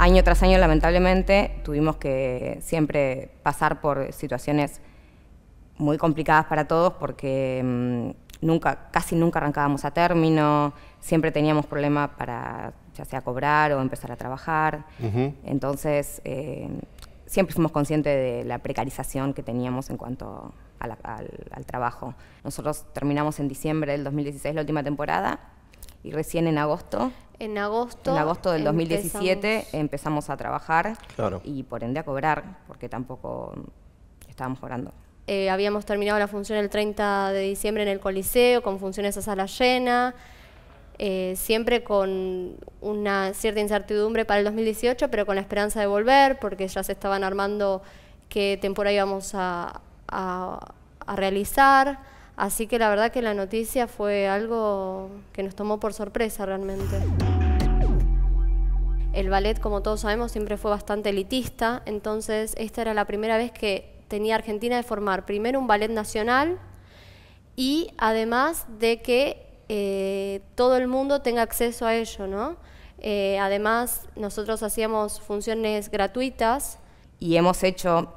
año tras año, lamentablemente, tuvimos que siempre pasar por situaciones muy complicadas para todos porque mm, nunca, casi nunca arrancábamos a término, siempre teníamos problemas para ya sea cobrar o empezar a trabajar. Entonces, eh, siempre fuimos conscientes de la precarización que teníamos en cuanto al trabajo. Nosotros terminamos en diciembre del 2016 la última temporada y recién en agosto. En agosto. En agosto del 2017 empezamos, a trabajar y por ende a cobrar, porque tampoco estábamos cobrando. Eh, habíamos terminado la función el 30 de diciembre en el Coliseo, con funciones a sala llena, eh, siempre con una cierta incertidumbre para el 2018, pero con la esperanza de volver, porque ya se estaban armando qué temporada íbamos a realizar. Así que la verdad que la noticia fue algo que nos tomó por sorpresa realmente. El ballet, como todos sabemos, siempre fue bastante elitista, entonces esta era la primera vez que tenía Argentina de formar primero un ballet nacional y además de que eh, todo el mundo tenga acceso a ello, ¿no? Eh, además, nosotros hacíamos funciones gratuitas. Y hemos hecho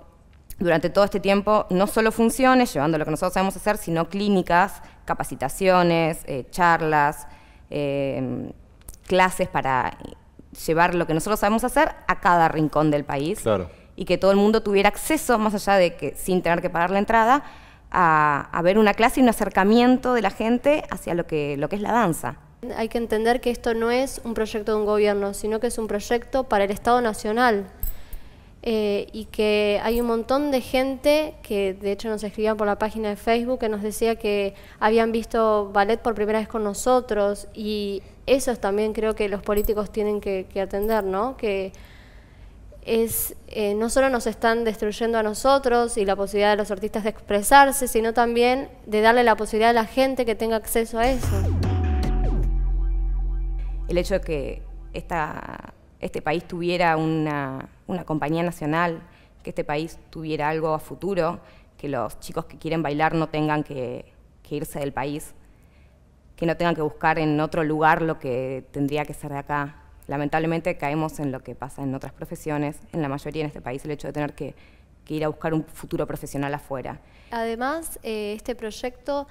durante todo este tiempo no solo funciones, llevando lo que nosotros sabemos hacer, sino clínicas, capacitaciones, eh, charlas, eh, clases para llevar lo que nosotros sabemos hacer a cada rincón del país. Y que todo el mundo tuviera acceso, más allá de que sin tener que pagar la entrada, a, ver una clase y un acercamiento de la gente hacia lo que, lo que es la danza. Hay que entender que esto no es un proyecto de un gobierno, sino que es un proyecto para el Estado Nacional. Eh, y que hay un montón de gente que de hecho nos escribían por la página de Facebook que nos decía que habían visto ballet por primera vez con nosotros y eso también creo que los políticos tienen que, atender, ¿no? Que es eh, no solo nos están destruyendo a nosotros y la posibilidad de los artistas de expresarse, sino también de darle la posibilidad a la gente que tenga acceso a eso. El hecho de que esta, este país tuviera una una compañía nacional, que este país tuviera algo a futuro, que los chicos que quieren bailar no tengan que, irse del país, que no tengan que buscar en otro lugar lo que tendría que ser de acá. Lamentablemente caemos en lo que pasa en otras profesiones, en la mayoría en este país, el hecho de tener que, ir a buscar un futuro profesional afuera. Además, eh, este proyecto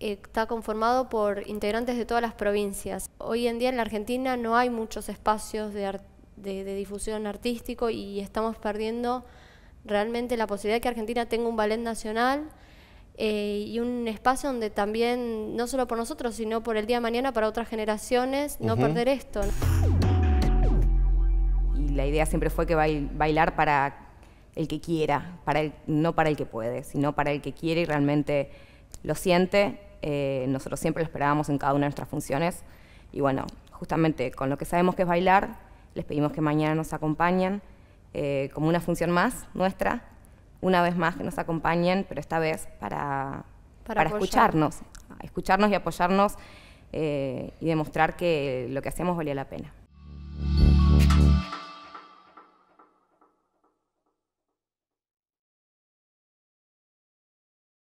eh, está conformado por integrantes de todas las provincias. Hoy en día en la Argentina no hay muchos espacios de arte de, difusión artístico y estamos perdiendo realmente la posibilidad de que Argentina tenga un ballet nacional eh, y un espacio donde también, no solo por nosotros, sino por el día de mañana para otras generaciones, no perder esto. Y la idea siempre fue que bailar para el que quiera, para no para el que puede, sino para el que quiere y realmente lo siente. Eh, nosotros siempre lo esperábamos en cada una de nuestras funciones. Y bueno, justamente con lo que sabemos que es bailar, les pedimos que mañana nos acompañen eh, como una función más nuestra, una vez más que nos acompañen, pero esta vez para, para, escucharnos, escucharnos y apoyarnos eh, y demostrar que lo que hacemos valía la pena.